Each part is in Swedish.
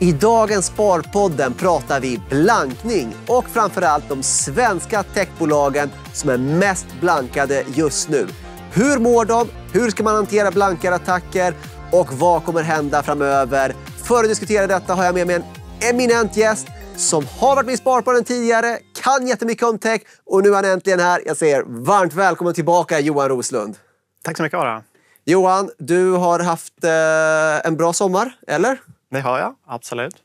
I dagens Sparpodden pratar vi blankning och framförallt de svenska techbolagen som är mest blankade just nu. Hur mår de? Hur ska man hantera blankarattacker? Och vad kommer hända framöver? För att diskutera detta har jag med mig en eminent gäst som har varit med i Sparpodden tidigare, kan jättemycket om tech och nu är han äntligen här. Jag säger varmt välkommen tillbaka Johan Roslund. Tack så mycket Ara. Johan, du har haft eh, en bra sommar, eller? Det har jag, absolut.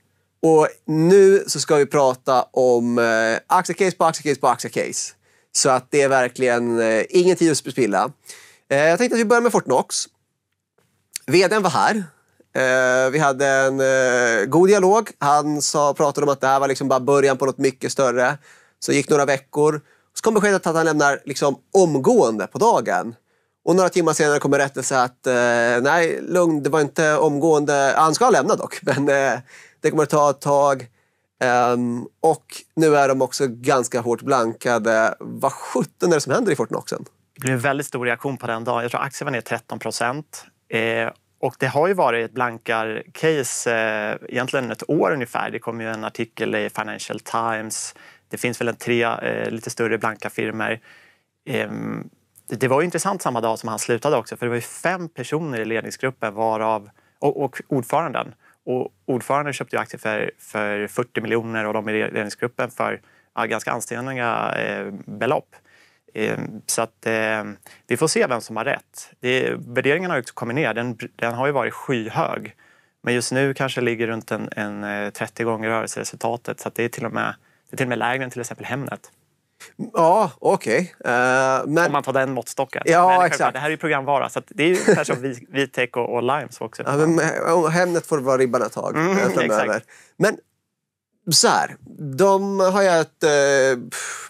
Och nu så ska vi prata om eh, aktiecase på aktiecase på aktiecase. Så att det är verkligen eh, ingen tid att spilla. Eh, jag tänkte att vi börjar med Fortnox. Vdn var här. Eh, vi hade en eh, god dialog. Han sa, pratade om att det här var liksom bara början på något mycket större. Så gick några veckor. Så kom beskedet att han lämnar liksom, omgående på dagen. Och några timmar senare kommer rättelse att eh, nej, lugn, det var inte omgående. Han ska lämna dock, men eh, det kommer att ta ett tag. Um, och nu är de också ganska hårt blankade. Vad sjutton är det som händer i Fortnoxen? Det blev en väldigt stor reaktion på den dagen. Jag tror aktien var ner 13 procent. Eh, och det har ju varit ett blankar-case eh, egentligen ett år ungefär. Det kom ju en artikel i Financial Times. Det finns väl en tre eh, lite större blanka firmor. Ehm, det var intressant samma dag som han slutade också, för det var fem personer i ledningsgruppen varav, och, och ordföranden. Och ordföranden köpte aktier för, för 40 miljoner och de i ledningsgruppen för ja, ganska anständiga eh, belopp. Eh, så att, eh, vi får se vem som har rätt. Det, värderingen har ju kommit ner. Den, den har ju varit skyhög. Men just nu kanske ligger runt en, en 30 eh, gånger rörelseresultatet. Så det, är till och med, det är till och med lägre än till exempel Hemnet. Ja, okej. Okay. Uh, eh, men... Om man tar den måttstocken. Ja, men exakt. Det här är ju programvara, så det är ju ungefär som Vitec och, och Limes också. Ja, men, eh, Hemnet får vara ribban ett tag mm, eh, framöver. Exakt. Men så här, de har ju ett... Eh,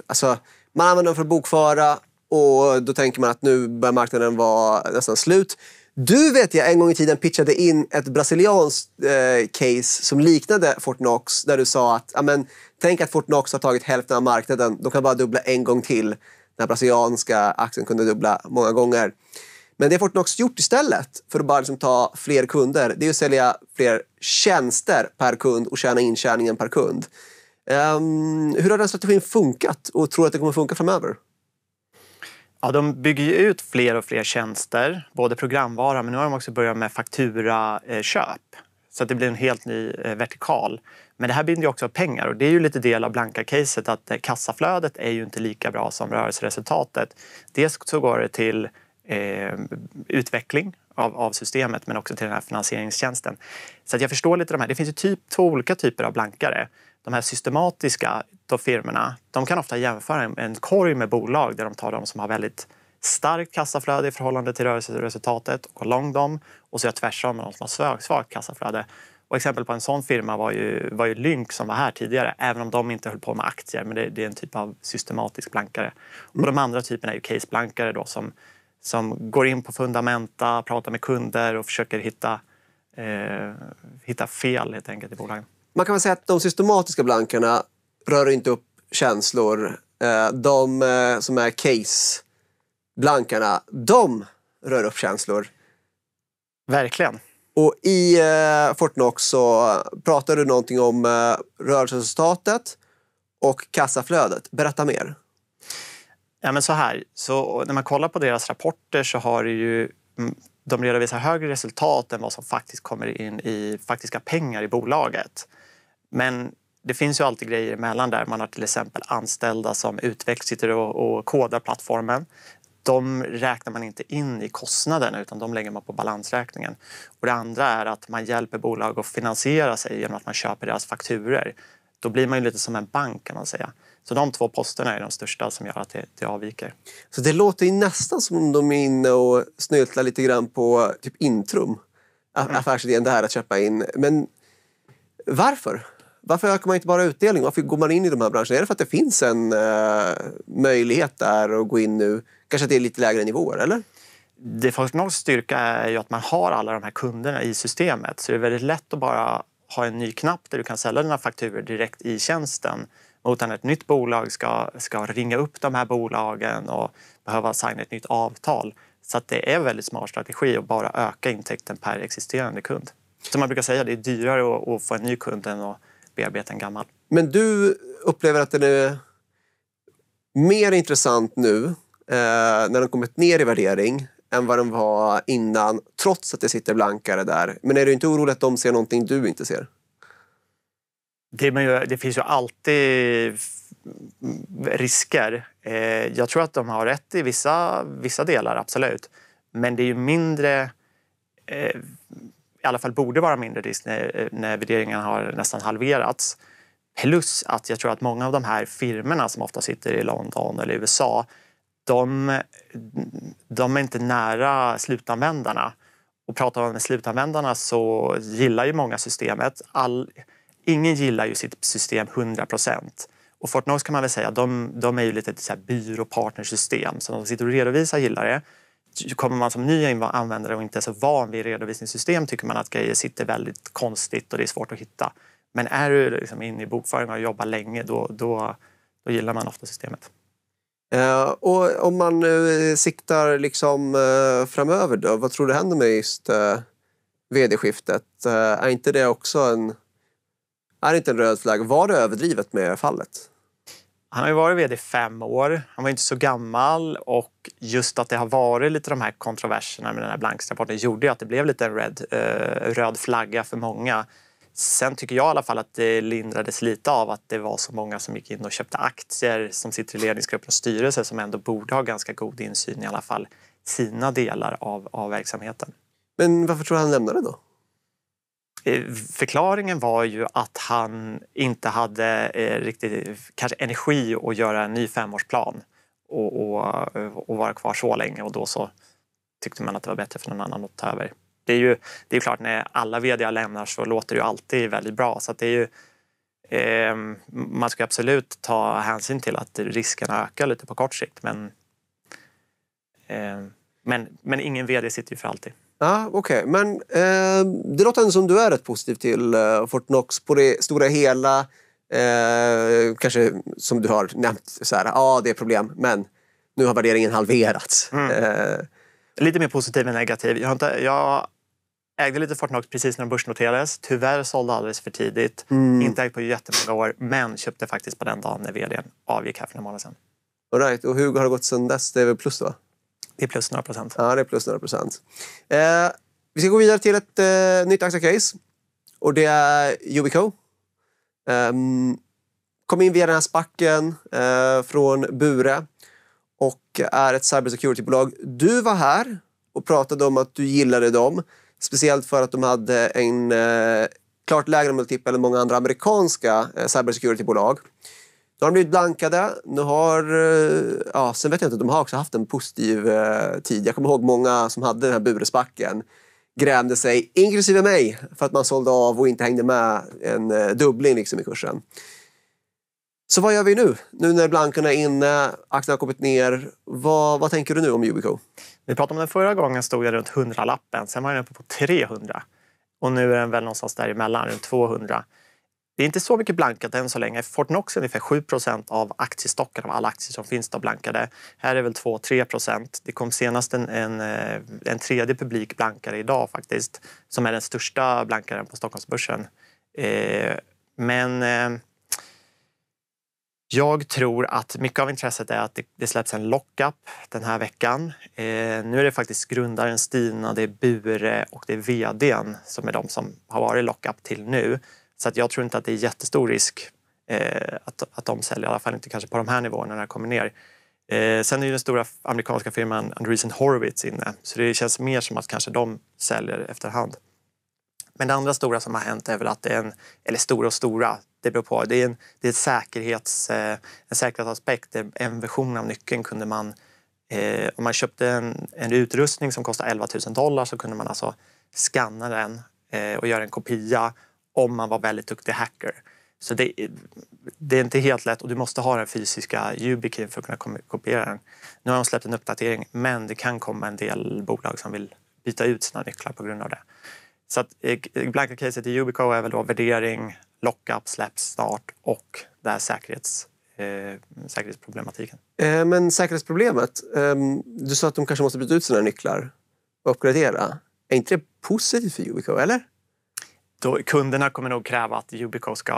alltså, man använder dem för att bokföra och då tänker man att nu börjar marknaden vara nästan slut. Du vet jag en gång i tiden pitchade in ett brasilianskt eh, case som liknade Fortnox där du sa att amen, Tänk att Fortnox har tagit hälften av marknaden. De kan bara dubbla en gång till. Den brasilianska aktien kunde dubbla många gånger. Men det Fortnox gjort istället för att bara liksom ta fler kunder, det är att sälja fler tjänster per kund och tjäna intjäningen per kund. Um, hur har den strategin funkat och tror du att det kommer funka framöver? Ja, de bygger ju ut fler och fler tjänster, både programvara men nu har de också börjat med fakturaköp. Eh, Så det blir en helt ny eh, vertikal men det här binder ju också pengar och det är ju lite del av Blanka-caset att eh, kassaflödet är ju inte lika bra som rörelseresultatet. Dels så går det till eh, utveckling av, av, systemet men också till den här finansieringstjänsten. Så att jag förstår lite de här. Det finns ju typ, två olika typer av blankare. De här systematiska då firmorna, de kan ofta jämföra en, en korg med bolag där de tar de som har väldigt starkt kassaflöde i förhållande till rörelseresultatet och går långt dem och så gör tvärtom med de som har svagt kassaflöde. Och exempel på en sån firma var ju, var ju Lynk som var här tidigare, även om de inte höll på med aktier. Men det, det är en typ av systematisk blankare. Mm. Och de andra typerna är ju caseblankare då som, som går in på fundamenta, pratar med kunder och försöker hitta, eh, hitta fel helt enkelt i bolagen. Man kan väl säga att de systematiska blankarna rör inte upp känslor. Eh, de eh, som är case-blankarna, de rör upp känslor. Verkligen. Och i eh, Fortnox så pratar du någonting om eh, rörelseresultatet och kassaflödet. Berätta mer. Ja, men så här, så när man kollar på deras rapporter så har det ju mm, de redovisar högre resultat än vad som faktiskt kommer in i faktiska pengar i bolaget. Men det finns ju alltid grejer emellan där. Man har till exempel anställda som utvecklar och, och kodar plattformen de räknar man inte in i kostnaderna, utan de lägger man på balansräkningen. Och det andra är att man hjälper bolag att finansiera sig genom att man köper deras fakturer. Då blir man ju lite som en bank kan man säga. Så de två posterna är de största som gör att det, det avviker. Så det låter ju nästan som om de är inne och snötlar lite grann på typ Intrum, mm. affärsidén där att köpa in. Men varför? Varför ökar man inte bara utdelning? Varför går man in i de här branscherna? Är det för att det finns en eh, möjlighet där att gå in nu? Kanske att det är lite lägre nivåer, eller? Det Fortnols styrka är ju att man har alla de här kunderna i systemet. Så det är väldigt lätt att bara ha en ny knapp där du kan sälja dina fakturor direkt i tjänsten mot att ett nytt bolag ska, ska ringa upp de här bolagen och behöva signa ett nytt avtal. Så det är en väldigt smart strategi att bara öka intäkten per existerande kund. Som man brukar säga, det är dyrare att, att få en ny kund än att bearbeta en gammal. Men du upplever att den är mer intressant nu eh, när den kommit ner i värdering än vad den var innan, trots att det sitter blankare där. Men är du inte orolig att de ser någonting du inte ser? Det, ju, det finns ju alltid risker. Eh, jag tror att de har rätt i vissa, vissa delar, absolut. Men det är ju mindre eh, i alla fall borde vara mindre risk när, eh, när värderingen har nästan halverats. Plus att jag tror att många av de här firmerna som ofta sitter i London eller USA, de, de är inte nära slutanvändarna. Och pratar man med slutanvändarna så gillar ju många systemet. All, ingen gillar ju sitt system 100 procent. Och Fortnox kan man väl säga, de, de är ju lite ett byråpartnersystem. Så de som sitter och redovisar gillar det kommer man som ny användare och inte är så van vid redovisningssystem tycker man att grejer sitter väldigt konstigt och det är svårt att hitta. Men är du liksom inne i bokföring och jobbar länge då, då, då gillar man ofta systemet. Eh, och om man eh, siktar liksom, eh, framöver, då, vad tror du händer med just eh, vd-skiftet? Eh, är inte det också en, är inte en röd flagg? Var det överdrivet med fallet? Han har ju varit vd i fem år. Han var inte så gammal och just att det har varit lite de här kontroverserna med den här Blanks-rapporten gjorde ju att det blev lite en red, eh, röd flagga för många. Sen tycker jag i alla fall att det lindrades lite av att det var så många som gick in och köpte aktier som sitter i ledningsgruppen och styrelse som ändå borde ha ganska god insyn i alla fall sina delar av, av verksamheten. Men varför tror du han lämnade då? Eh, förklaringen var ju att han inte hade eh, riktigt kanske energi att göra en ny femårsplan och, och, eh, och vara kvar så länge och då så tyckte man att det var bättre för någon annan att ta över. Det är ju det är klart, när alla vd lämnar så låter det ju alltid väldigt bra. Så det är ju, eh, man ska absolut ta hänsyn till att riskerna ökar lite på kort sikt. Men, eh, men, men ingen vd sitter ju för alltid. Ja, Okej, okay. men eh, det låter ändå som du är rätt positiv till eh, Fortnox på det stora hela. Eh, kanske som du har nämnt, så här, ja det är problem, men nu har värderingen halverats. Mm. Eh. Lite mer positiv än negativ. Jag, inte, jag ägde lite Fortnox precis när de börsnoterades. Tyvärr sålde alldeles för tidigt. Mm. Inte ägt på jättemånga år, men köpte faktiskt på den dagen när vdn avgick här för några månader sedan. All right. Och hur har det gått sedan dess? Det är väl plus då? Det är plus några procent. Ja, det är plus några procent. Eh, vi ska gå vidare till ett eh, nytt aktiecase. Och det är Yubico. Eh, kom in via den här spacken eh, från Bure och är ett cybersecuritybolag. Du var här och pratade om att du gillade dem. Speciellt för att de hade en eh, klart lägre multipel än många andra amerikanska eh, cybersecuritybolag. bolag nu har de blivit blankade. Nu har, eh, ja, sen vet jag inte, de har också haft en positiv eh, tid. Jag kommer ihåg många som hade den här Buresbacken grämde sig, inklusive mig, för att man sålde av och inte hängde med en eh, dubbling liksom, i kursen. Så vad gör vi nu? Nu när blankarna är inne, aktierna har kommit ner. Vad, vad tänker du nu om Ubico? Vi pratade om den förra gången, stod jag runt 100-lappen. Sen var den uppe på 300. Och nu är den väl någonstans däremellan, runt 200. Det är inte så mycket blankat än så länge. Fortnox är ungefär 7 av aktiestocken, av alla aktier som finns då blankade. Här är väl 2-3 Det kom senast en, en, eh, en, tredje publik blankare idag faktiskt, som är den största blankaren på Stockholmsbörsen. Eh, men eh, jag tror att mycket av intresset är att det, det släpps en lockup den här veckan. Eh, nu är det faktiskt grundaren Stina, det är Bure och det är vdn som är de som har varit lockup till nu. Så att jag tror inte att det är jättestor risk eh, att, att de säljer, i alla fall inte kanske på de här nivåerna när det kommer ner. Eh, sen är ju den stora amerikanska firman Andreessen Horowitz inne, så det känns mer som att kanske de säljer efterhand. Men det andra stora som har hänt är väl att det är en, eller stora och stora, det beror på. Det är en, det är ett säkerhets, eh, en säkerhetsaspekt, en version av nyckeln kunde man eh, om man köpte en, en utrustning som kostar 11 000 dollar så kunde man alltså skanna den eh, och göra en kopia om man var väldigt duktig hacker. Så det, det, är inte helt lätt och du måste ha den fysiska YubiKeyn för att kunna kopiera den. Nu har de släppt en uppdatering men det kan komma en del bolag som vill byta ut sina nycklar på grund av det. Så att, eh, blanka caset i Yubico är väl då värdering, lockup, släpp, start och det här säkerhets, eh, säkerhetsproblematiken. Eh, men säkerhetsproblemet, eh, du sa att de kanske måste byta ut sina nycklar och uppgradera. Är inte det positivt för Yubico, eller? då, kunderna kommer nog kräva att Yubico ska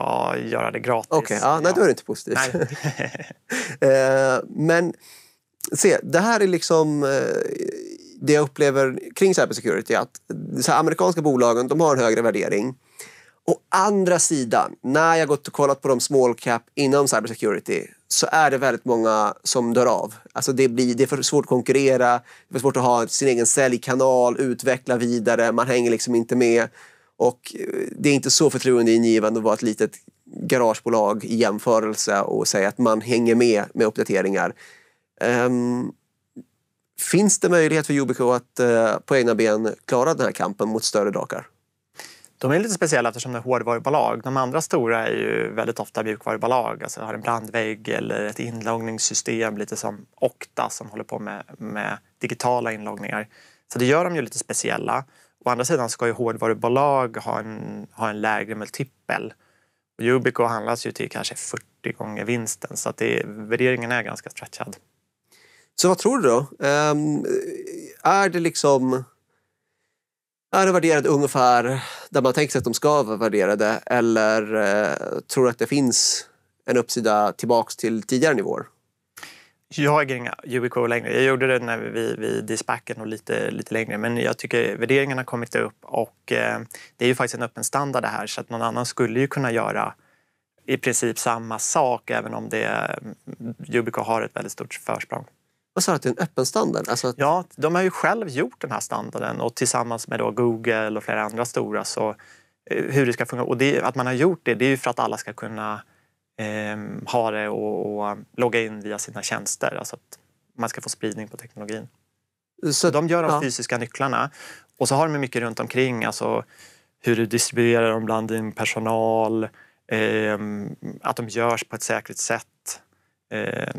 göra det gratis. Okej, okay, ja, nej, då är det inte positivt. eh, men se, det här är liksom eh, det jag upplever kring cybersecurity. Att så här, amerikanska bolagen de har en högre värdering. Å andra sidan, när jag gått och kollat på de small cap inom cybersecurity så är det väldigt många som dör av. Alltså det, blir, det är för svårt att konkurrera, det är för svårt att ha sin egen säljkanal, utveckla vidare, man hänger liksom inte med. Och eh, det är inte så förtroendeingivande att vara ett litet garagebolag i jämförelse och säga att man hänger med med uppdateringar. Um, finns det möjlighet för UBK att uh, på egna ben klara den här kampen mot större drakar? De är lite speciella eftersom de är hårdvarubolag. De andra stora är ju väldigt ofta mjukvarubolag, alltså har en brandvägg eller ett inloggningssystem, lite som Okta som håller på med, med digitala inloggningar. Så det gör de ju lite speciella. Å andra sidan ska ju hårdvarubolag ha en, ha en lägre multipel. Yubico handlas ju till kanske 40 gånger vinsten så att det, värderingen är ganska stretchad. Så vad tror du då? Um, är det liksom... Är det värderade ungefär där man tänker sig att de ska vara värderade eller uh, tror du att det finns en uppsida tillbaks till tidigare nivåer? Jag äger inga UIK längre. Jag gjorde det när vi, vid dispatchen och lite, lite längre. Men jag tycker värderingarna har kommit upp och eh, det är ju faktiskt en öppen standard det här så att någon annan skulle ju kunna göra i princip samma sak även om det, mm, Ubico har ett väldigt stort försprång. Vad sa du att det är en öppen standard? Alltså att... Ja, de har ju själv gjort den här standarden och tillsammans med då Google och flera andra stora. Så eh, hur det ska funka. Och det, att man har gjort det, det är ju för att alla ska kunna eh, ha det och, och, logga in via sina tjänster. Alltså att man ska få spridning på teknologin. Så, de gör de ja. fysiska nycklarna och så har de mycket runt omkring. Alltså hur du distribuerar dem bland din personal, eh, att de görs på ett säkert sätt. Eh,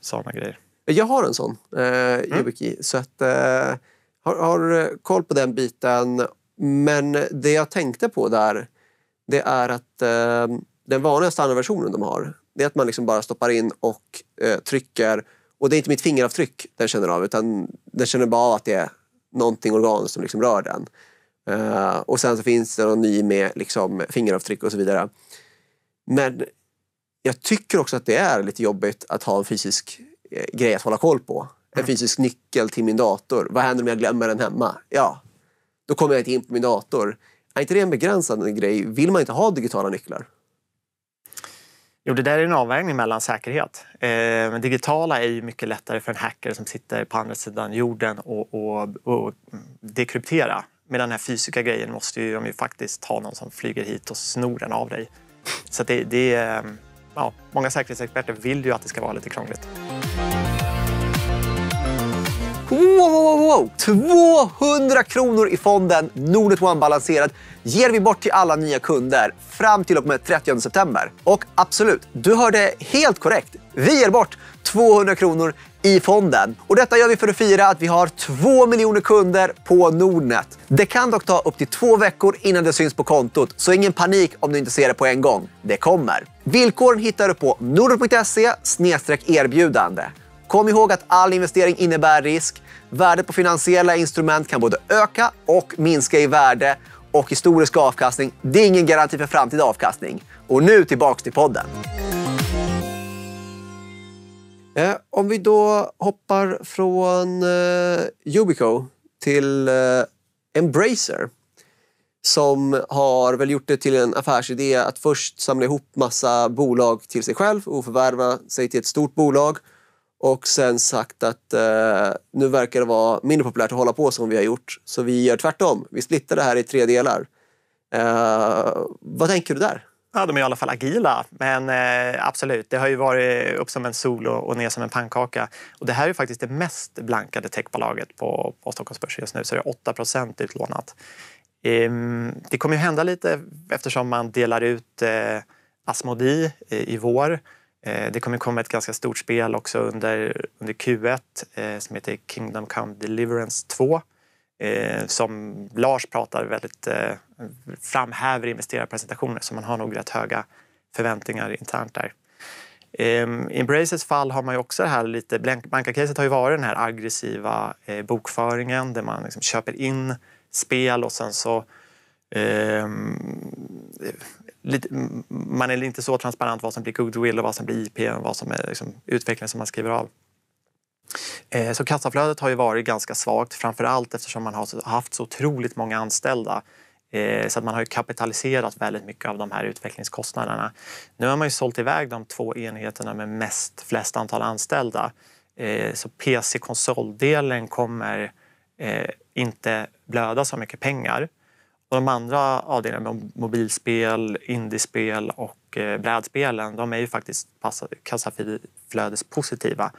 sådana grejer. Jag har en sån, eh, mm. Så att, eh, har, har koll på den biten. Men det jag tänkte på där, det är att ehm, den vanliga standardversionen de har, det är att man liksom bara stoppar in och eh, trycker. Och det är inte mitt fingeravtryck den känner av, utan den känner bara av att det är någonting organiskt som liksom rör den. Eh, och sen så finns det någon ny med liksom fingeravtryck och så vidare. Men jag tycker också att det är lite jobbigt att ha en fysisk eh, grej att hålla koll på. En mm. fysisk nyckel till min dator. Vad händer om jag glömmer den hemma? Ja, då kommer jag inte in på min dator. Är inte det en begränsande grej? Vill man inte ha digitala nycklar? Jo, det där är en avvägning mellan säkerhet. Eh, digitala är ju mycket lättare för en hacker som sitter på andra sidan jorden och, och, och dekryptera. Med den här fysiska grejen måste ju de ju faktiskt ha någon som flyger hit och snor den av dig. Så det, det eh, ja, många säkerhetsexperter vill ju att det ska vara lite krångligt. Wow, wow, wow, 200 kronor i fonden Nordnet One Balanserad ger vi bort till alla nya kunder fram till och med 30 september. Och absolut, du hörde helt korrekt. Vi ger bort 200 kronor i fonden. Och Detta gör vi för att fira att vi har 2 miljoner kunder på Nordnet. Det kan dock ta upp till två veckor innan det syns på kontot, så ingen panik om du inte ser det på en gång. Det kommer. Villkoren hittar du på nordnet.se erbjudande. Kom ihåg att all investering innebär risk. Värdet på finansiella instrument kan både öka och minska i värde och historisk avkastning, det är ingen garanti för framtida avkastning. Och nu tillbaks till podden. Eh, om vi då hoppar från eh, Ubico till eh, Embracer som har väl gjort det till en affärsidé att först samla ihop massa bolag till sig själv och förvärva sig till ett stort bolag och sen sagt att eh, nu verkar det vara mindre populärt att hålla på som vi har gjort. Så vi gör tvärtom. Vi splittar det här i tre delar. Eh, vad tänker du där? Ja, de är i alla fall agila, men eh, absolut. Det har ju varit upp som en sol och, och ner som en pannkaka. Och det här är faktiskt det mest blankade techbolaget på, på Stockholmsbörsen just nu, så det är 8 procent utlånat. Ehm, det kommer ju hända lite eftersom man delar ut eh, Asmodi i, i vår. Eh, det kommer komma ett ganska stort spel också under, under Q1 eh, som heter Kingdom Come Deliverance 2 eh, som Lars pratar väldigt framhäver investerarpresentationer så man har nog rätt höga förväntningar internt där. Ehm, I Embraces fall har man ju också det här lite, blanca har ju varit den här aggressiva bokföringen där man liksom köper in spel och sen så eh, lite, man är inte så transparent vad som blir goodwill och vad som blir IP och vad som är liksom, utvecklingen som man skriver av. Eh, så kassaflödet har ju varit ganska svagt, framför allt eftersom man har haft så otroligt många anställda. Eh, så att man har ju kapitaliserat väldigt mycket av de här utvecklingskostnaderna. Nu har man ju sålt iväg de två enheterna med mest, flest antal anställda. Eh, så PC-konsoldelen kommer inte blöda så mycket pengar. Och de andra avdelningarna, mobilspel, indiespel och eh, brädspelen, de är ju faktiskt kassaflödespositiva.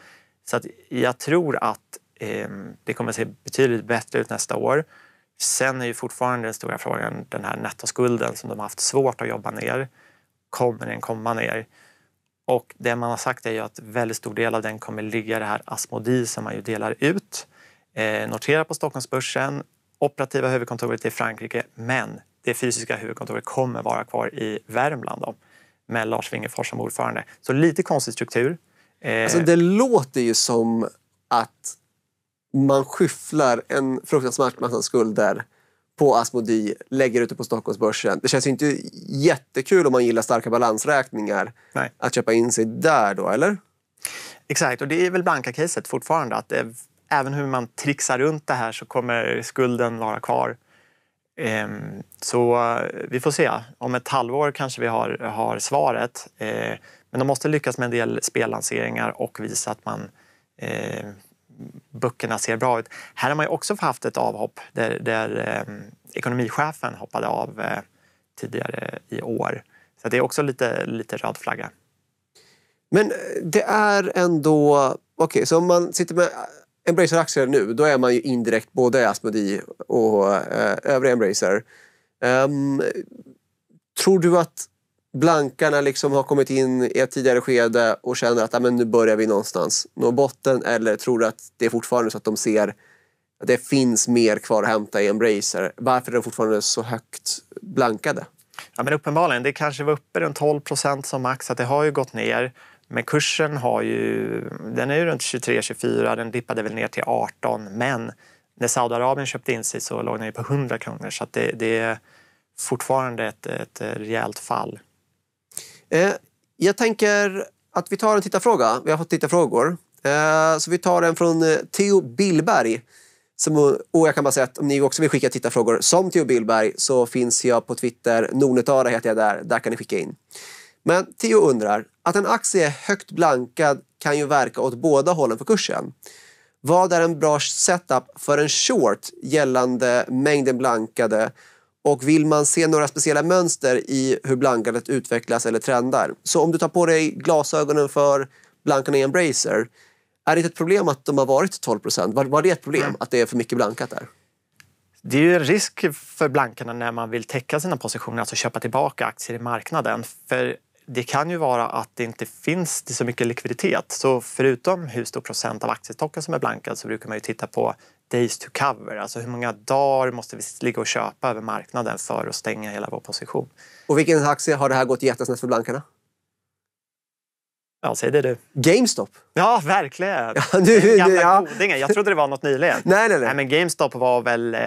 Så att jag tror att eh, det kommer att se betydligt bättre ut nästa år. Sen är ju fortfarande den stora frågan den här nettoskulden som de har haft svårt att jobba ner. Kommer den komma ner? Och det man har sagt är ju att väldigt stor del av den kommer ligga i det här Asmodi som man ju delar ut. Eh, notera på Stockholmsbörsen operativa huvudkontoret i Frankrike, men det fysiska huvudkontoret kommer vara kvar i Värmland då, med Lars Wingefors som ordförande. Så lite konstig struktur. Eh, alltså, det låter ju som att man skyfflar en fruktansvärt massa skulder på Asmodee, lägger ute på Stockholmsbörsen. Det känns ju inte jättekul om man gillar starka balansräkningar Nej. att köpa in sig där då, eller? Exakt, och det är väl blanka caset fortfarande. Att det är även hur man trixar runt det här så kommer skulden vara kvar. Ehm, så vi får se. Om ett halvår kanske vi har, har svaret. Ehm, men de måste lyckas med en del spellanseringar och visa att man ehm, böckerna ser bra ut. Här har man ju också haft ett avhopp där, där ekonomichefen hoppade av eh, tidigare i år. Så det är också lite, lite röd flagga. Men eh, det är ändå... Okej, okay, så om man sitter med Embracer-aktier nu, då är man ju indirekt både Asmodee och eh, övriga Embracer. Um, tror du att blankarna liksom har kommit in i ett tidigare skede och känner att ah, nu börjar vi någonstans nå botten? Eller tror du att det är fortfarande så att de ser att det finns mer kvar att hämta i Embracer? Varför är de fortfarande så högt blankade? Ja, men uppenbarligen, det kanske var uppe runt 12 procent som max, att det har ju gått ner. Men kursen har ju, den är ju runt 23-24, den dippade väl ner till 18 men när Saudiarabien köpte in sig så låg den på 100 kronor så det, det, är fortfarande ett, ett rejält fall. Eh, jag tänker att vi tar en tittarfråga. Vi har fått tittarfrågor. Eh, så vi tar en från eh, Theo Billberg. Som, och jag kan bara säga att om ni också vill skicka tittarfrågor som Theo Billberg så finns jag på Twitter. Nornetara heter jag där. Där kan ni skicka in. Men Theo undrar, att en aktie är högt blankad kan ju verka åt båda hållen för kursen. Vad är en bra setup för en short gällande mängden blankade och vill man se några speciella mönster i hur blankandet utvecklas eller trendar? Så om du tar på dig glasögonen för blankarna i Embracer, är det ett problem att de har varit 12 procent? Var, var det ett problem att det är för mycket blankat där? Det är ju en risk för blankarna när man vill täcka sina positioner, alltså köpa tillbaka aktier i marknaden. För det kan ju vara att det inte finns så mycket likviditet. Så förutom hur stor procent av aktiestocken som är blankad så brukar man ju titta på days to cover, alltså hur många dagar måste vi ligga och köpa över marknaden för att stänga hela vår position. Och vilken aktie har det här gått jättesnett för blankarna? Ja, säg det du. GameStop. Ja, verkligen. Ja, nu, gamla nu, ja. godingen. Jag trodde det var något nyligen. nej, nej, nej. nej men GameStop var väl eh,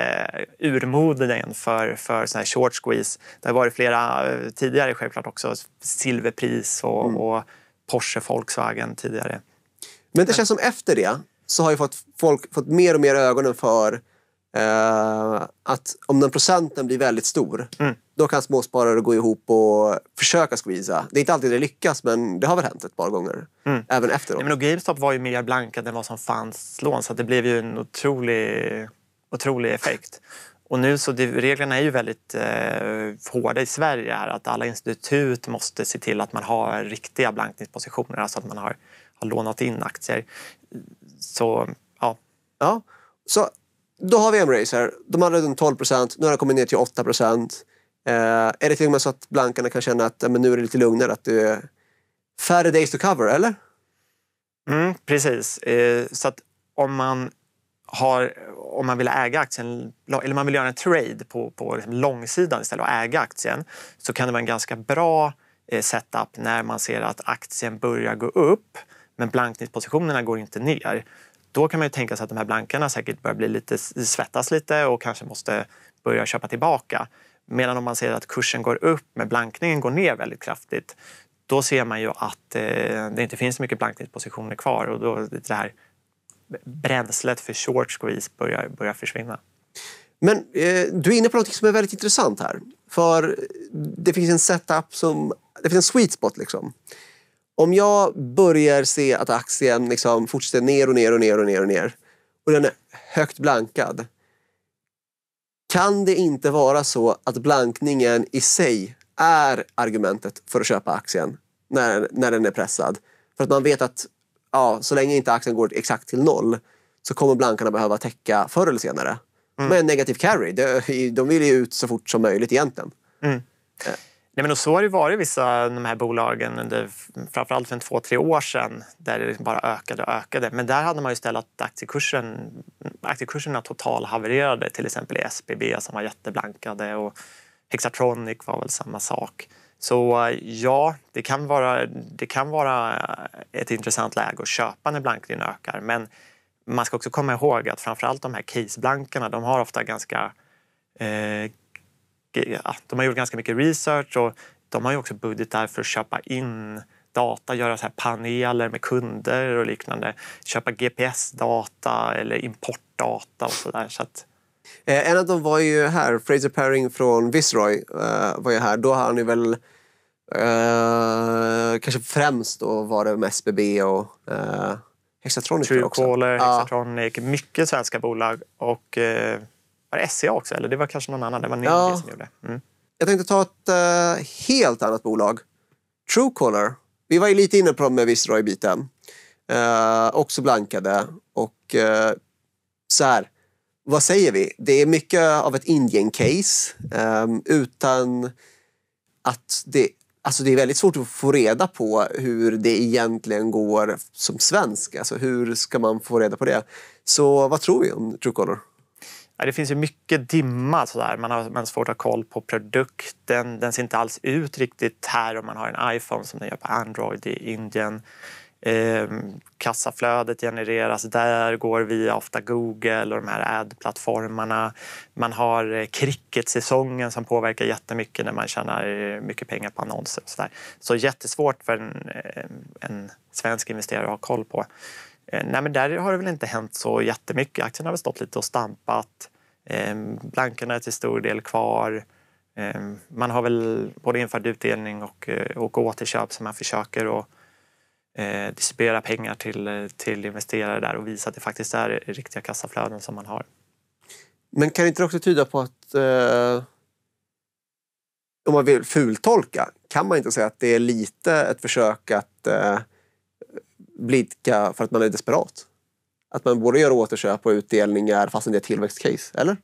urmodingen för, för sån här short squeeze. Det har varit flera eh, tidigare självklart också. Silverpris och, mm. och Porsche Volkswagen tidigare. Men det känns som efter det så har ju fått folk fått mer och mer ögonen för Uh, att om den procenten blir väldigt stor, mm. då kan småsparare gå ihop och försöka squeeza. Det är inte alltid det lyckas, men det har väl hänt ett par gånger. Mm. Även efteråt. Nej, men GameStop var ju mer blankad än vad som fanns lån, så det blev ju en otrolig, otrolig effekt. Och nu så det, reglerna är ju väldigt eh, hårda i Sverige här, att alla institut måste se till att man har riktiga blankningspositioner, alltså att man har, har lånat in aktier. Så ja. ja. Så då har vi Embracer. De hade runt 12 procent, nu har den kommit ner till 8 procent. Eh, är det till och med så att blankarna kan känna att men nu är det lite lugnare, att det är färre days to cover, eller? Mm, precis. Eh, så att om man, har, om man vill äga aktien, eller man vill göra en trade på, på liksom långsidan istället och äga aktien, så kan det vara en ganska bra eh, setup när man ser att aktien börjar gå upp men blankningspositionerna går inte ner. Då kan man ju tänka sig att de här blankarna säkert börjar bli lite, svettas lite och kanske måste börja köpa tillbaka. Medan om man ser att kursen går upp men blankningen går ner väldigt kraftigt, då ser man ju att eh, det inte finns så mycket blankningspositioner kvar och då det här bränslet för short squeeze börjar, börjar försvinna. Men eh, du är inne på något som är väldigt intressant här. För det finns en setup som... Det finns en sweet spot liksom. Om jag börjar se att aktien liksom fortsätter ner och ner och ner och ner och ner och den är högt blankad. Kan det inte vara så att blankningen i sig är argumentet för att köpa aktien när, när den är pressad? För att man vet att ja, så länge inte aktien går exakt till noll så kommer blankarna behöva täcka förr eller senare. Mm. De är en negativ carry. De vill ju ut så fort som möjligt egentligen. Mm. Eh. Nej, men och så har det varit i vissa av de här bolagen under framförallt för en två, tre år sedan där det liksom bara ökade och ökade. Men där hade man ju ställt att aktiekursen, aktiekurserna totalhavererade, till exempel i SBB som var jätteblankade och Hexatronic var väl samma sak. Så ja, det kan vara, det kan vara ett intressant läge att köpa när blankningen ökar. Men man ska också komma ihåg att framförallt de här caseblankarna, de har ofta ganska eh, ja, de har gjort ganska mycket research och de har ju också budgetar för att köpa in data, göra så här paneler med kunder och liknande. Köpa GPS-data eller importdata och sådär. Så att... eh, en av dem var ju här, Fraser Paring från Viceroy eh, var ju här. Då har han ju väl eh, kanske främst då var det med SBB och eh, Hexatronic Truecaller, Hexatronic, ja. mycket svenska bolag. Och, eh, var det SCA också? Eller det var kanske någon annan? Det var Ninja ja. som gjorde det. Mm. Jag tänkte ta ett uh, helt annat bolag. Truecaller. Vi var ju lite inne på dem med Viceroy-biten. Uh, eh, också blankade. Och uh, så här, vad säger vi? Det är mycket av ett Indien-case. Um, ehm, utan att det Alltså det är väldigt svårt att få reda på hur det egentligen går som svensk. Alltså hur ska man få reda på det? Så vad tror vi om Truecaller? Det finns ju mycket dimma. Sådär. Man, har, man har svårt att ha koll på produkten. Den ser inte alls ut riktigt här om man har en iPhone som den gör på Android i Indien. Ehm, kassaflödet genereras där, går via ofta Google och de här ad-plattformarna. Man har eh, cricketsäsongen som påverkar jättemycket när man tjänar eh, mycket pengar på annonser. Och så, så jättesvårt för en, eh, en svensk investerare att ha koll på. Nej, men där har det väl inte hänt så jättemycket. Aktien har väl stått lite och stampat. Ehm, Blankarna är till stor del kvar. Ehm, man har väl både infört utdelning och, eh, och återköp som man försöker att eh, distribuera pengar till, eh, till investerare där och visa att det faktiskt är riktiga kassaflöden som man har. Men kan inte det också tyda på att eh, om man vill fultolka, kan man inte säga att det är lite ett försök att eh, blidka för att man är desperat? att man borde göra återköp och utdelningar fastän det är tillväxtcase, eller?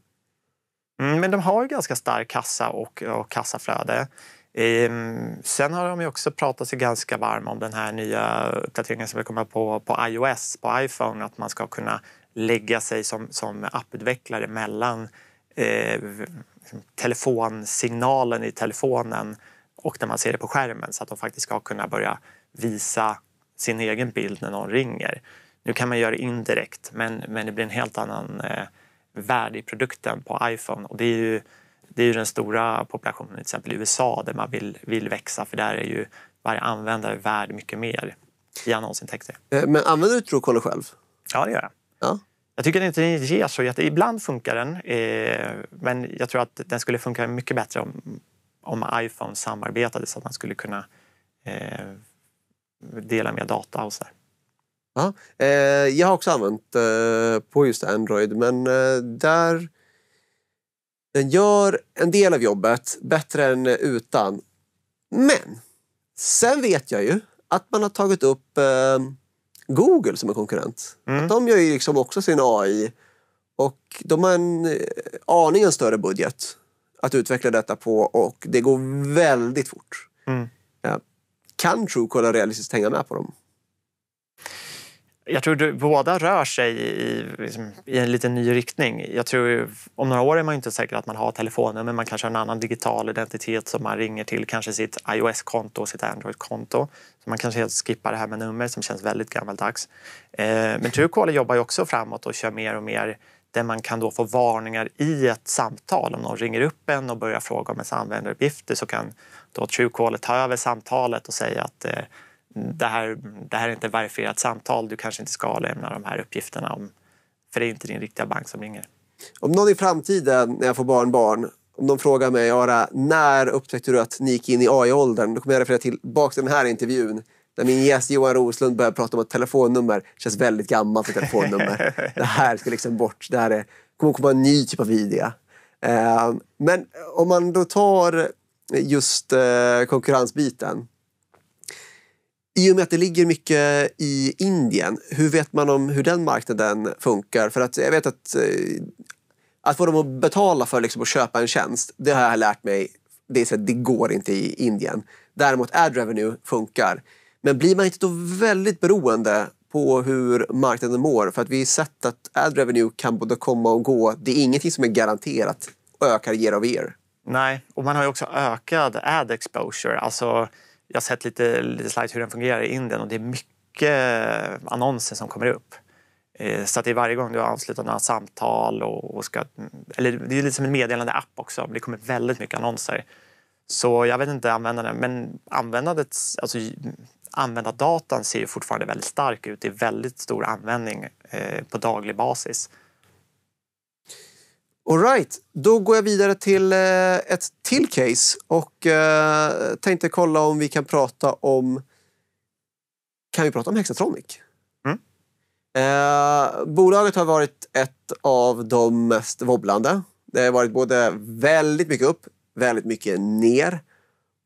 Mm, men de har ju ganska stark kassa och, och kassaflöde. Ehm, sen har de ju också pratat sig ganska varm om den här nya uppdateringen som vill komma på, på iOS, på iPhone, att man ska kunna lägga sig som, som apputvecklare mellan eh, liksom telefonsignalen i telefonen och när man ser det på skärmen så att de faktiskt ska kunna börja visa sin egen bild när någon ringer. Nu kan man göra det indirekt, men, men det blir en helt annan eh, värde i produkten på iPhone. Och det är ju, det är ju den stora populationen till exempel i USA där man vill, vill växa för där är ju varje användare värd mycket mer i annonsintäkter. Eh, men använder du Truecaller själv? Ja, det gör jag. Ja. Jag tycker inte den ger så jätte... Ibland funkar den, eh, men jag tror att den skulle funka mycket bättre om, om iPhone samarbetade så att man skulle kunna eh, dela mer data och så där. Ja, eh, jag har också använt eh, på just Android, men eh, där den gör en del av jobbet bättre än utan. Men sen vet jag ju att man har tagit upp eh, Google som en konkurrent. Mm. Att de gör ju liksom också sin AI och de har en eh, aningen större budget att utveckla detta på och det går väldigt fort. Mm. Ja. Kan Truecaller realistiskt hänga med på dem? jag tror att båda rör sig i, liksom, i, en lite ny riktning. Jag tror, om några år är man inte säker att man har telefonnummer. Man kanske har en annan digital identitet som man ringer till. Kanske sitt iOS-konto och sitt Android-konto. man kanske helt skippar det här med nummer som känns väldigt gammaldags. Eh, men Truecaller jobbar ju också framåt och kör mer och mer där man kan då få varningar i ett samtal. Om någon ringer upp en och börjar fråga om ens användaruppgifter så kan då Truecaller ta över samtalet och säga att eh, Mm. det här, det här är inte verifierat samtal, du kanske inte ska lämna de här uppgifterna om, för det är inte din riktiga bank som ringer. Om någon i framtiden, när jag får barnbarn, om de frågar mig Ara, när upptäckte du att ni gick in i AI-åldern? Då kommer jag referera tillbaka till den här intervjun Där min gäst Johan Roslund börjar prata om att telefonnummer känns väldigt gammalt för telefonnummer. det här ska liksom bort. Det här är, kommer komma en ny typ av video. Eh, men om man då tar just eh, konkurrensbiten i och med att det ligger mycket i Indien, hur vet man om hur den marknaden funkar? För att jag vet att eh, att få dem att betala för liksom, att köpa en tjänst, det har jag lärt mig, det, är så det går inte i Indien. Däremot ad revenue funkar. Men blir man inte då väldigt beroende på hur marknaden mår? För att vi har sett att ad revenue kan både komma och gå. Det är ingenting som är garanterat ökar year av year. Nej, och man har ju också ökad ad exposure. Alltså jag har sett lite, lite slides hur den fungerar i Indien och det är mycket eh, annonser som kommer upp. Eh, så att det är varje gång du avslutar några samtal och ska... Eller det är lite som en meddelande-app också. Det kommer väldigt mycket annonser. Så jag vet inte användandet, men användandet, alltså användardatan ser ju fortfarande väldigt stark ut. Det är väldigt stor användning eh, på daglig basis. Alright, då går jag vidare till eh, ett till case och eh, tänkte kolla om vi kan prata om... Kan vi prata om Hexatronic? Mm. Eh, bolaget har varit ett av de mest wobblande. Det har varit både väldigt mycket upp, väldigt mycket ner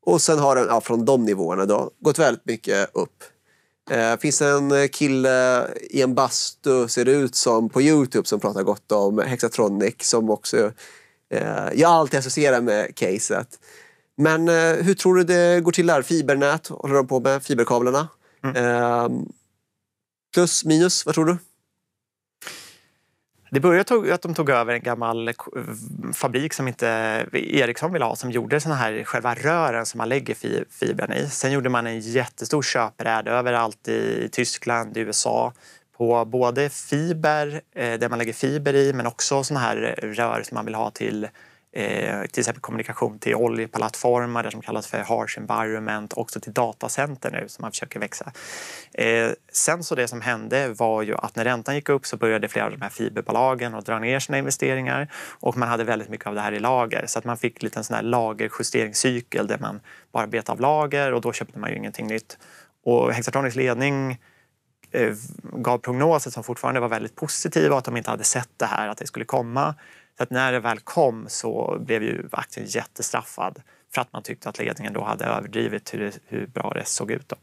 och sen har den ja, från de nivåerna då, gått väldigt mycket upp. Eh, finns en eh, kille i en bastu, ser det ut som, på Youtube som pratar gott om Hexatronic som också eh, jag alltid associerar med caset. Men eh, hur tror du det går till där? Fibernät håller de på med, fiberkablarna. Mm. Eh, plus, minus, vad tror du? Det började med att de tog över en gammal fabrik som inte Ericsson ville ha som gjorde såna här själva rören som man lägger fibern i. Sen gjorde man en jättestor köpräd överallt i Tyskland, i USA på både fiber, eh, där man lägger fiber i, men också såna här rör som man vill ha till eh, till exempel kommunikation till oljeplattformar, det som kallas för harsh environment, också till datacenter nu som man försöker växa. Eh, sen så det som hände var ju att när räntan gick upp så började flera av de här fiberbolagen att dra ner sina investeringar och man hade väldigt mycket av det här i lager så att man fick lite en sån här lagerjusteringscykel där man bara bet av lager och då köpte man ju ingenting nytt. Och Hexatronics ledning eh, gav prognoser som fortfarande var väldigt positiva, att de inte hade sett det här, att det skulle komma. Så att när det väl kom så blev ju aktien jättestraffad för att man tyckte att ledningen då hade överdrivit hur, hur bra det såg ut. Då.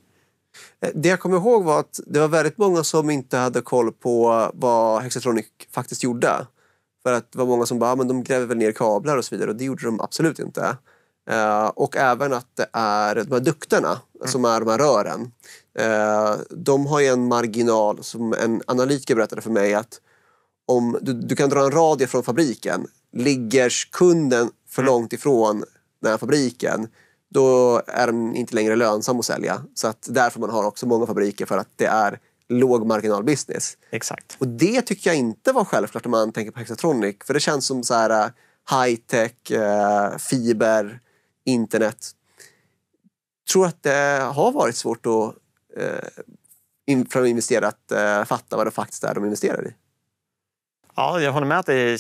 Eh, det jag kommer ihåg var att det var väldigt många som inte hade koll på vad Hexatronic faktiskt gjorde. För att det var många som bara, ah, men de gräver väl ner kablar och så vidare och det gjorde de absolut inte. Eh, och även att det är de här dukterna mm. som är de här rören. Eh, de har ju en marginal som en analytiker berättade för mig att om du, du kan dra en radie från fabriken. Ligger kunden för mm. långt ifrån den här fabriken, då är den inte längre lönsam att sälja. Så att därför man har också många fabriker, för att det är låg marginalbusiness. Exakt. Och det tycker jag inte var självklart om man tänker på Hexatronic. För det känns som så här eh, high tech, eh, fiber, internet. Jag tror att det har varit svårt att, eh, för de investerare att fatta vad det faktiskt är de investerar i. Ja, jag håller med att det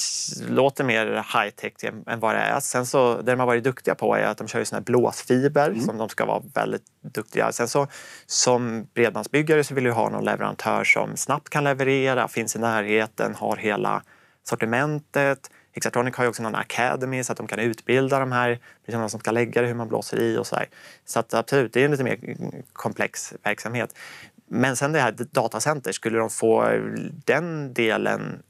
låter mer high-tech än vad det är. Sen så, det de har varit duktiga på är att de kör såna blåsfiber mm. som de ska vara väldigt duktiga. Sen så som bredbandsbyggare så vill du ha någon leverantör som snabbt kan leverera, finns i närheten, har hela sortimentet. Hexatronic har ju också någon academy så att de kan utbilda de här personerna liksom som ska lägga det, hur man blåser i och så här. Så att absolut, det är en lite mer komplex verksamhet. Men sen det här datacenter, skulle de få den delen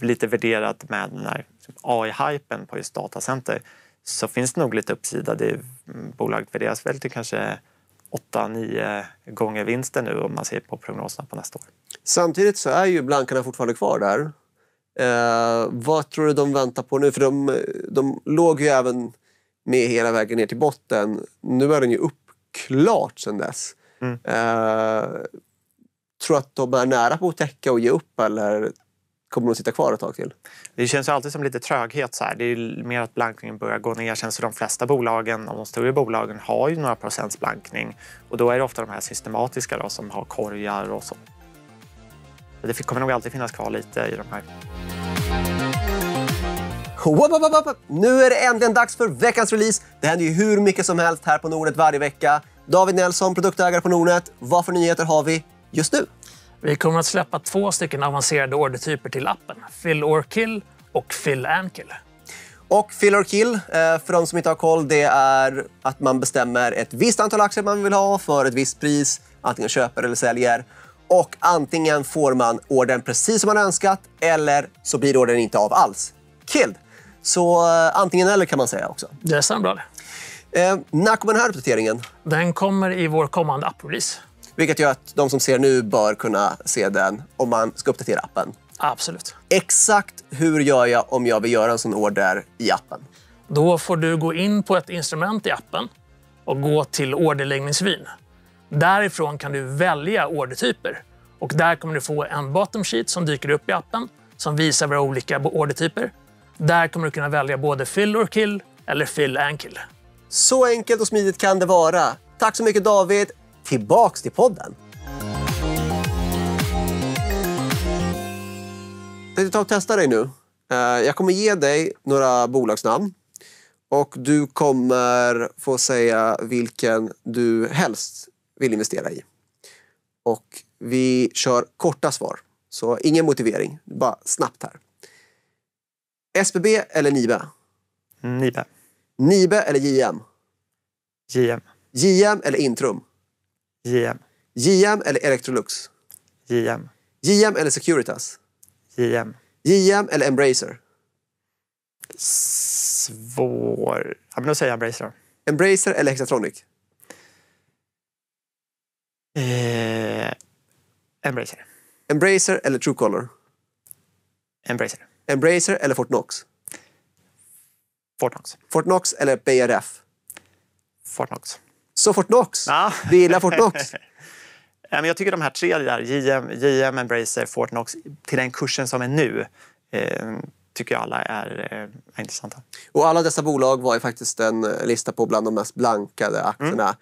lite värderat med den här AI-hypen på just datacenter så finns det nog lite uppsida. Det bolaget värderas väl till kanske 8-9 gånger vinsten nu om man ser på prognoserna på nästa år. Samtidigt så är ju blankarna fortfarande kvar där. Eh, vad tror du de väntar på nu? För de, de låg ju även med hela vägen ner till botten. Nu är den ju upp klart sen dess. Mm. Eh, tror att de är nära på att täcka och ge upp eller kommer de sitta kvar ett tag till. Det känns alltid som lite tröghet. Så här. Det är mer att blankningen börjar gå ner. Sen så de flesta bolagen, av de större bolagen, har ju några procents blankning. Och då är det ofta de här systematiska då, som har korgar och så. Det kommer nog alltid finnas kvar lite i de här. Hopp, hopp, hopp. Nu är det äntligen dags för veckans release. Det händer ju hur mycket som helst här på Nordnet varje vecka. David Nelson, produktägare på Nordnet. Vad för nyheter har vi just nu? Vi kommer att släppa två stycken avancerade ordertyper till appen. Fill or kill och fill and kill. Och fill or kill, eh, för de som inte har koll, det är att man bestämmer ett visst antal aktier man vill ha för ett visst pris, antingen köper eller säljer. Och antingen får man ordern precis som man önskat eller så blir ordern inte av alls. Killed! Så eh, antingen eller kan man säga också. Det stämmer bra det. Eh, när kommer den här uppdateringen? Den kommer i vår kommande app-release. Vilket gör att de som ser nu bör kunna se den om man ska uppdatera appen. Absolut. Exakt hur gör jag om jag vill göra en sån order i appen? Då får du gå in på ett instrument i appen och gå till orderläggningsvyn. Därifrån kan du välja ordertyper och där kommer du få en bottom sheet som dyker upp i appen som visar våra olika ordertyper. Där kommer du kunna välja både fill or kill eller fill and kill. Så enkelt och smidigt kan det vara. Tack så mycket David. Tillbaks till podden! Jag tänkte ta och testa dig nu. Eh, jag kommer ge dig några bolagsnamn och du kommer få säga vilken du helst vill investera i. Och vi kör korta svar, så ingen motivering. Bara snabbt här. SBB eller Nibe? Nibe. Nibe eller JM? JM. JM eller Intrum? JM. JM eller Electrolux? JM. JM eller Securitas? JM. JM eller Embracer? Svår... Ja, men då säger jag Embracer. då. Embracer eller Hexatronic? Eh, Embracer. Embracer eller Truecaller? Embracer. Embracer eller Fortnox? Fortnox. Fortnox eller BRF? Fortnox också Fortnox. Ja. Du gillar Fortnox. jag tycker de här tre där, JM, JM Embracer, Fortnox, till den kursen som är nu, eh, tycker jag alla är, är, eh, intressanta. Och alla dessa bolag var ju faktiskt en eh, lista på bland de mest blankade aktierna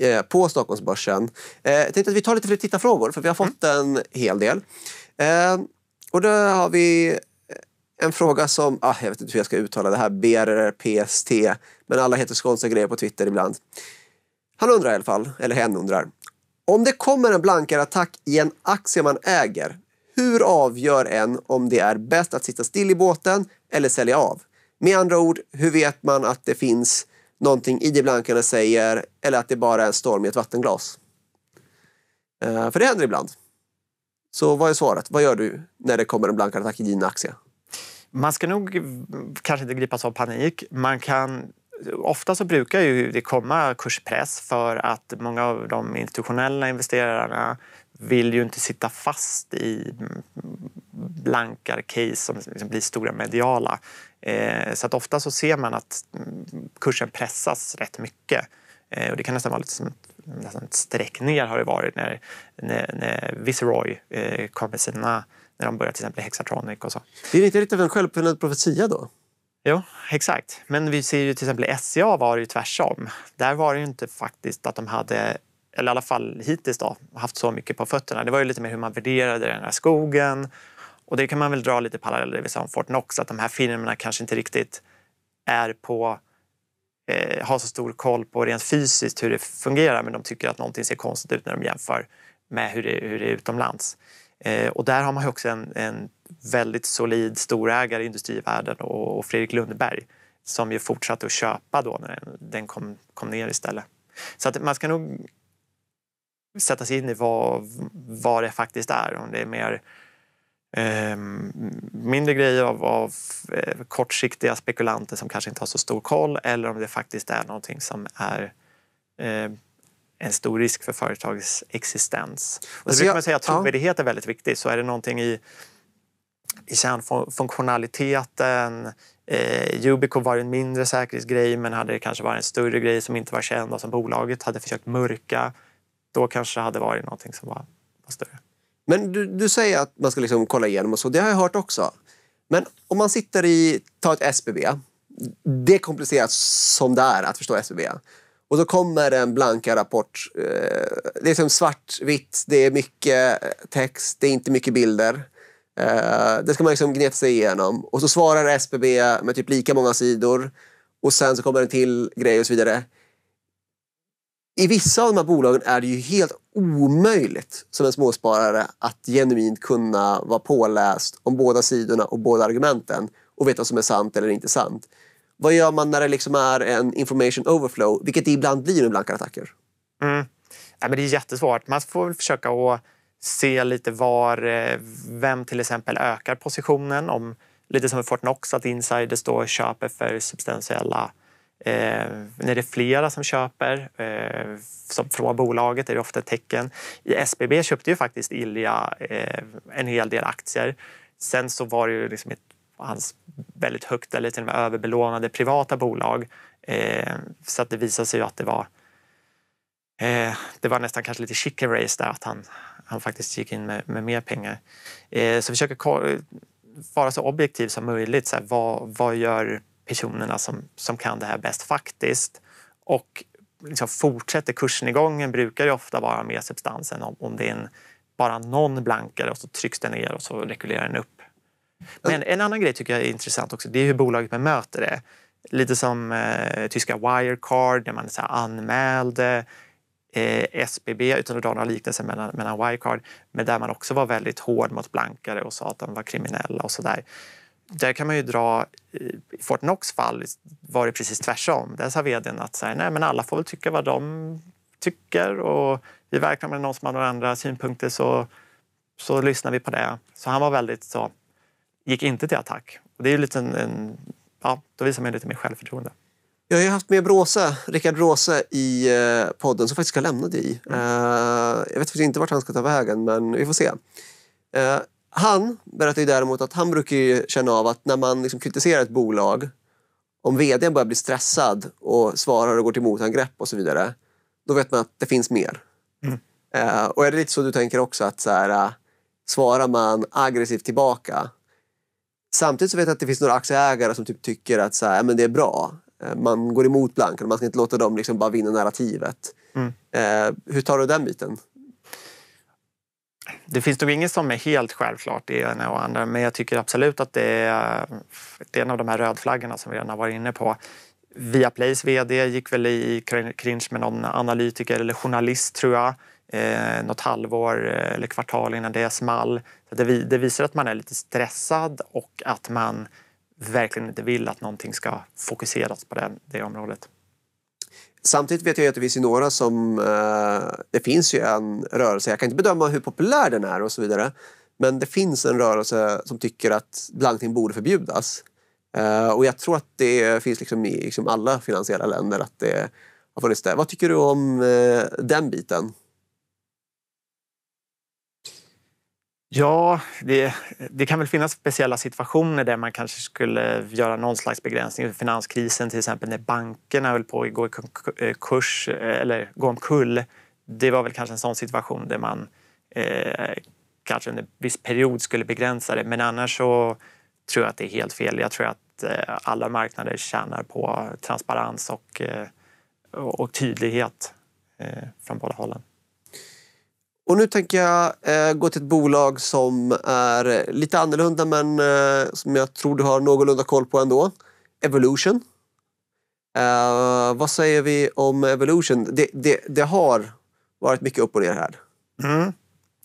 mm. på Stockholmsbörsen. jag tänkte att vi tar lite fler tittarfrågor, för vi har fått mm. en hel del. och då har vi en fråga som, ah, jag vet inte hur jag ska uttala det här, BRPST, men alla heter skånska grejer på Twitter ibland. Han undrar i alla fall, eller hen undrar. Om det kommer en blankarattack i en aktie man äger, hur avgör en om det är bäst att sitta still i båten eller sälja av? Med andra ord, hur vet man att det finns någonting i det blankarna säger eller att det bara är en storm i ett vattenglas? Eh, för det händer ibland. Så vad är svaret? Vad gör du när det kommer en blankarattack i din aktie? Man ska nog kanske inte gripas av panik. Man kan Ofta så brukar ju det komma kurspress för att många av de institutionella investerarna vill ju inte sitta fast i blankar case som liksom blir stora mediala. Eh, så att ofta så ser man att kursen pressas rätt mycket. Eh, och det kan nästan vara lite som nästan ett streck ner har det varit när, när, när Viceroy eh, kom med sina, när de började till exempel Hexatronic och så. Det är inte riktigt en självpåländ profetia då? Jo, exakt. Men vi ser ju till exempel SCA var det ju tvärsom. Där var det ju inte faktiskt att de hade, eller i alla fall hittills då, haft så mycket på fötterna. Det var ju lite mer hur man värderade den här skogen. Och det kan man väl dra lite paralleller till som Fortnox, att de här filmerna kanske inte riktigt är på eh, har så stor koll på rent fysiskt hur det fungerar men de tycker att någonting ser konstigt ut när de jämför med hur det, hur det är utomlands. Eh, och där har man också en, en väldigt solid storägare i industrivärlden och, och Fredrik Lundberg som ju fortsatte att köpa då när den, den kom, kom ner istället. Så att man ska nog sätta sig in i vad, vad det faktiskt är. Om det är mer eh, mindre grejer av, av eh, kortsiktiga spekulanter som kanske inte har så stor koll eller om det faktiskt är någonting som är eh, en stor risk för företagets existens. Och så alltså brukar jag, man säga att trovärdighet ja. är väldigt viktigt. Så är det någonting i, i kärnfunktionaliteten Eh, Ubico var en mindre säkerhetsgrej men hade det kanske varit en större grej som inte var känd och som bolaget hade försökt mörka. Då kanske det hade varit någonting som var, var större. Men du, du, säger att man ska liksom kolla igenom och så. Det har jag hört också. Men om man sitter i, ta ett SBB. Det är komplicerat som det är att förstå SBB. Och då kommer en blanka rapport. Eh, det är som svartvitt, det är mycket eh, text, det är inte mycket bilder. Eh, det ska man liksom gneta sig igenom. Och så svarar SBB med typ lika många sidor. Och sen så kommer en till grej och så vidare. I vissa av de här bolagen är det ju helt omöjligt som en småsparare att genuint kunna vara påläst om båda sidorna och båda argumenten och veta vad som är sant eller inte sant. Vad gör man när det liksom är en information overflow, vilket det ibland blir med blankarattacker? Mm. Ja, men det är jättesvårt. Man får väl försöka att se lite var, eh, vem till exempel ökar positionen. Om, lite som i Fortnox, att insiders då köper för substantiella Eh, när det är flera som köper eh, som från bolaget är det ofta ett tecken. I SBB köpte ju faktiskt Ilja eh, en hel del aktier. Sen så var det ju liksom ett och hans väldigt högt eller till och med överbelånade privata bolag. Eh, så att det visade sig ju att det var eh, det var nästan kanske lite chicken race där att han, han faktiskt gick in med, med mer pengar. Eh, så försöker vara så objektiv som möjligt. Så här, vad, vad gör personerna som, som kan det här bäst faktiskt? Och liksom fortsätter kursnedgången brukar ju ofta vara mer substansen om, om det är en, bara någon blankare och så trycks den ner och så rekylerar den upp men en annan grej tycker jag är intressant också, det är hur bolaget bemöter det. Lite som eh, tyska Wirecard, där man så anmälde eh, SBB, utan att dra några liknelser mellan, mellan Wirecard, men där man också var väldigt hård mot blankare och sa att de var kriminella och sådär. Där kan man ju dra, i eh, Fortnox fall var det precis tvärtom. Där sa vdn att så här, nej, men alla får väl tycka vad de tycker och vi verkar någon som har några andra synpunkter så, så lyssnar vi på det. Så han var väldigt så gick inte till attack. Och det är lite en, en, ja, då visar man lite mer självförtroende. Jag har haft med Bråse, Rickard Bråse i eh, podden som faktiskt ska lämna dig. Mm. Eh, jag vet inte vart han ska ta vägen, men vi får se. Eh, han berättar ju däremot att han brukar känna av att när man liksom kritiserar ett bolag, om vd börjar bli stressad och svarar och går till motangrepp och så vidare, då vet man att det finns mer. Mm. Och är det lite så du tänker också, att så här, svarar man aggressivt tillbaka, Samtidigt så vet jag att det finns några aktieägare som typ tycker att så här, men det är bra. Eh, man går emot blankarna, man ska inte låta dem liksom bara vinna narrativet. Mm. Eh, hur tar du den biten? Det finns nog inget som är helt självklart det ena och andra, men jag tycker absolut att det är, det är en av de här rödflaggorna som vi redan har varit inne på. Viaplays vd gick väl i cringe med någon analytiker eller journalist tror jag eh, något halvår eh, eller kvartal innan det small. det, det, visar att man är lite stressad och att man verkligen inte vill att någonting ska fokuseras på det, det området. Samtidigt vet jag att det finns några som... Eh, det finns ju en rörelse, jag kan inte bedöma hur populär den är och så vidare. Men det finns en rörelse som tycker att blankning borde förbjudas. Eh, och jag tror att det finns liksom i liksom alla finansiella länder att det har funnits det. Vad tycker du om eh, den biten? Ja, det, det, kan väl finnas speciella situationer där man kanske skulle göra någon slags begränsning. Finanskrisen till exempel när bankerna höll på att gå, eh, kurs, eh, eller gå omkull. Det var väl kanske en sån situation där man eh, kanske under en viss period skulle begränsa det. Men annars så tror jag att det är helt fel. Jag tror att eh, alla marknader tjänar på transparens och, eh, och tydlighet eh, från båda hållen. Och nu tänker jag eh, gå till ett bolag som är lite annorlunda men eh, som jag tror du har någorlunda koll på ändå. Evolution. Eh, vad säger vi om Evolution? Det, det, det, har varit mycket upp och ner här. Mm,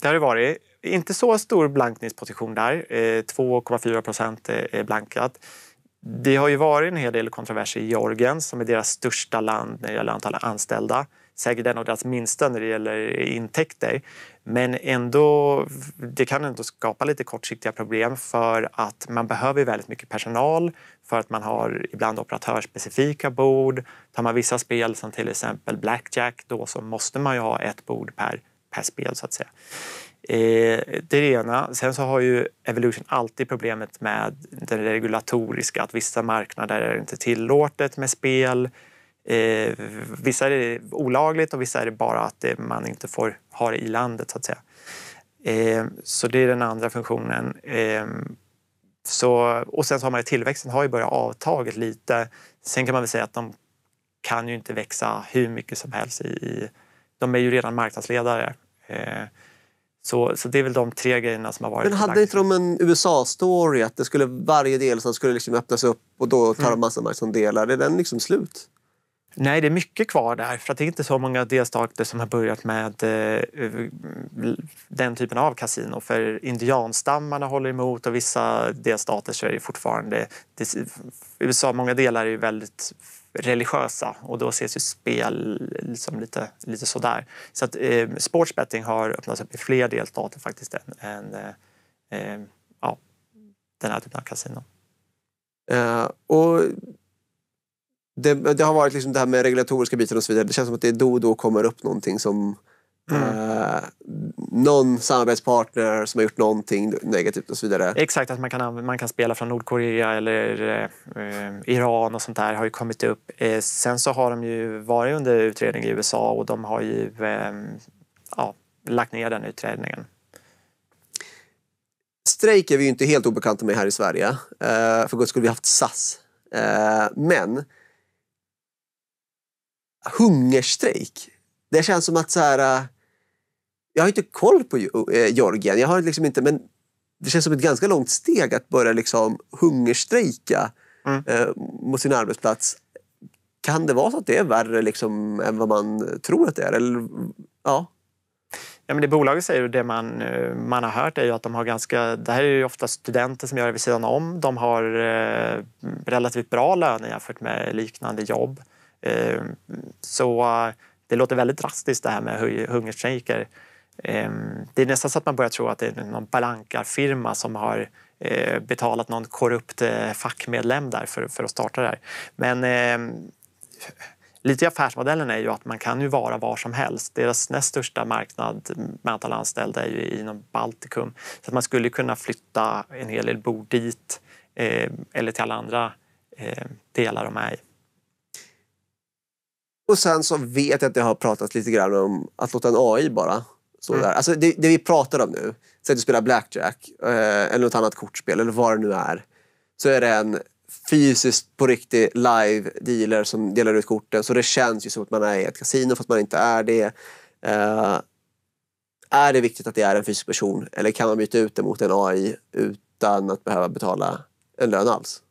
det har det varit. Inte så stor blankningsposition där. 2,4 eh, procent eh, är blankat. Det har ju varit en hel del kontroverser i Georgien som är deras största land när det gäller antal anställda säkert en av deras minsta när det gäller intäkter. Men ändå, det kan ändå skapa lite kortsiktiga problem för att man behöver väldigt mycket personal för att man har ibland operatörsspecifika bord. Tar man vissa spel som till exempel Blackjack då så måste man ju ha ett bord per, per spel så att säga. Eh, det är det ena. Sen så har ju Evolution alltid problemet med det regulatoriska, att vissa marknader är inte tillåtet med spel. Eh, vissa är det olagligt och vissa är det bara att det, eh, man inte får ha det i landet. Så att säga. Eh, så det är den andra funktionen. Eh, så, och sen så har man ju tillväxten har ju börjat avtaget lite. Sen kan man väl säga att de kan ju inte växa hur mycket som helst. I, i de är ju redan marknadsledare. Eh, så, så det är väl de tre grejerna som har varit. Men hade inte de en USA-story att det skulle varje delstat skulle liksom öppnas upp och då tar mm. de massa marknadsandelar? Är den liksom slut? Nej, det är mycket kvar där. För att det är inte så många delstater som har börjat med eh, den typen av kasino. För indianstammarna håller emot och vissa delstater så är det fortfarande... Det, USA, många delar är ju väldigt religiösa och då ses ju spel liksom lite, lite sådär. Så att eh, sportsbetting har öppnats upp i fler delstater faktiskt än, än eh, eh ja, den här typen av kasino. Uh, och det, det, har varit liksom det här med regulatoriska bitar och så vidare. Det känns som att det då och då kommer upp någonting som Mm. Eh, någon samarbetspartner som har gjort någonting negativt och så vidare. Exakt, att man kan, man kan spela från Nordkorea eller eh, Iran och sånt där har ju kommit upp. Eh, sen så har de ju varit under utredning i USA och de har ju ehm, ja, lagt ner den utredningen. Strejk är vi ju inte helt obekanta med här i Sverige. Eh, för guds skull, vi har haft SAS. Eh, men hungerstrejk. Det känns som att så här, äh, jag har inte koll på äh, Georgien. Jag har liksom inte, men det känns som ett ganska långt steg att börja liksom hungerstrejka mm. Äh, mot sin arbetsplats. Kan det vara så att det är värre liksom än vad man tror att det är? Eller, ja. Ja, men det bolaget säger och det man, eh, man har hört är ju att de har ganska, det här är ju ofta studenter som gör det vid sidan om. De har eh, relativt bra löner jämfört med liknande jobb. Ehm, så det låter väldigt drastiskt det här med hungerstrejker. Ehm, det är nästan så att man börjar tro att det är någon balankarfirma som har eh, betalat någon korrupt eh, fackmedlem där för, att starta det här. Men ehm, lite i affärsmodellen är ju att man kan ju vara var som helst. Deras näst största marknad med antal anställda är ju inom Baltikum. Så att man skulle kunna flytta en hel del bord dit eller till alla andra delar de är i. Och sen så vet jag att det har pratats lite grann om att låta en AI bara stå mm. där. Alltså det, det, vi pratar om nu, säg att du spelar blackjack eh, eller något annat kortspel eller vad det nu är. Så är det en fysiskt på riktigt live dealer som delar ut korten. Så det känns ju som att man är i ett kasino fast man inte är det. Eh, är det viktigt att det är en fysisk person eller kan man byta ut det mot en AI utan att behöva betala en lön alls?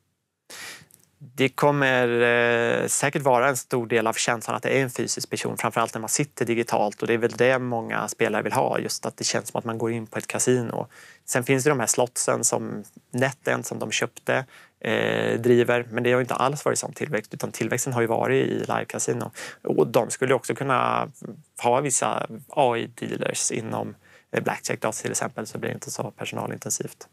det kommer eh, säkert vara en stor del av känslan att det är en fysisk person, framförallt när man sitter digitalt. Och det är väl det många spelare vill ha, just att det känns som att man går in på ett kasino. Sen finns det de här slotsen som Netent, som de köpte, eh, driver. Men det har inte alls varit sån tillväxt, utan tillväxten har ju varit i live-casino. Och de skulle också kunna ha vissa AI-dealers inom eh, Blackjack då, till exempel, så blir det inte så personalintensivt.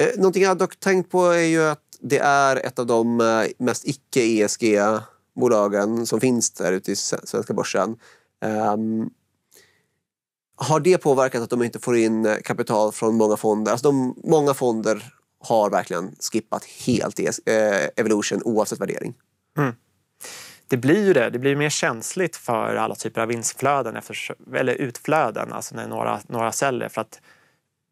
Eh, någonting jag dock tänkt på är ju att det är ett av de eh, mest icke-ESG-bolagen som finns där ute i svenska börsen. Um, har det påverkat att de inte får in eh, kapital från många fonder? Alltså de, många fonder har verkligen skippat helt ES, eh, Evolution oavsett värdering. Mm. Det blir ju det. Det blir mer känsligt för alla typer av vinstflöden, efter, eller utflöden, alltså när några, några säljer. För att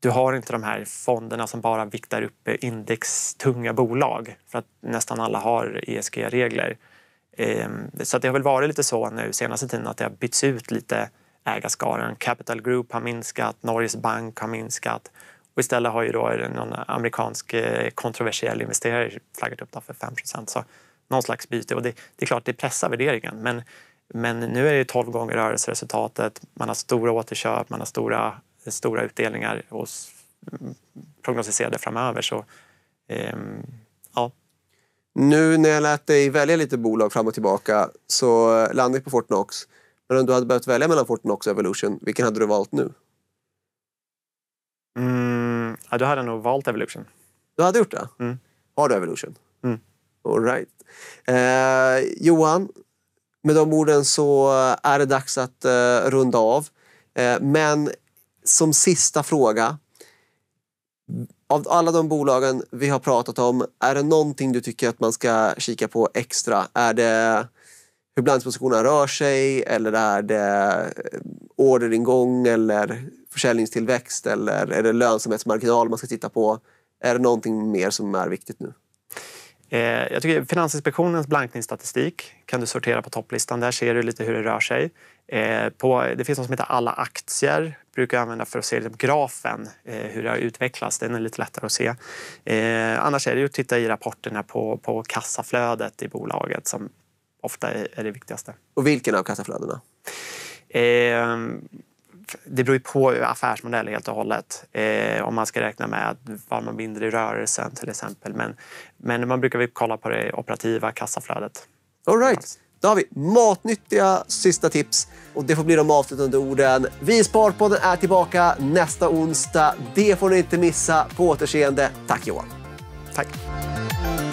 du har inte de här fonderna som bara viktar upp indextunga bolag för att nästan alla har ESG-regler. Ehm, så det har väl varit lite så nu senaste tiden att det har bytts ut lite ägarskaran. Capital Group har minskat, Norges Bank har minskat och istället har ju då någon amerikansk eh, kontroversiell investerare flaggat upp för 5 så någon slags byte. Och det, det, är klart, det pressar värderingen. Men, men nu är det 12 gånger rörelseresultatet, man har stora återköp, man har stora stora utdelningar och mm, prognostiserade framöver. Så, eh, ja. Nu när jag lät dig välja lite bolag fram och tillbaka så landade vi på Fortnox. Men om du hade behövt välja mellan Fortnox och Evolution, vilken hade du valt nu? Mm, ja, då hade jag nog valt Evolution. Du hade gjort det? Mm. Har du Evolution? Mm. All right. Eh, Johan, med de orden så är det dags att eh, runda av. Eh, men som sista fråga. Av alla de bolagen vi har pratat om, är det någonting du tycker att man ska kika på extra? Är det hur balanspositionerna rör sig eller är det eh, orderingång eller försäljningstillväxt eller är det lönsamhetsmarginal man ska titta på? Är det någonting mer som är viktigt nu? Eh, jag tycker Finansinspektionens blankningsstatistik kan du sortera på topplistan. Där ser du lite hur det rör sig. Eh, det finns något som heter alla aktier brukar jag använda för att se liksom grafen, eh, hur det har utvecklats. Den är lite lättare att se. Eh, annars är det ju att titta i rapporterna på, på kassaflödet i bolaget som ofta är, det viktigaste. Och vilken av kassaflödena? Eh, det beror ju på affärsmodell helt och hållet. Eh, om man ska räkna med vad man binder i rörelsen till exempel. Men, men man brukar väl kolla på det operativa kassaflödet. All right. Då har vi matnyttiga sista tips och det får bli de avslutande orden. Vi i Sparpodden är tillbaka nästa onsdag. Det får ni inte missa. På återseende. Tack Johan. Tack.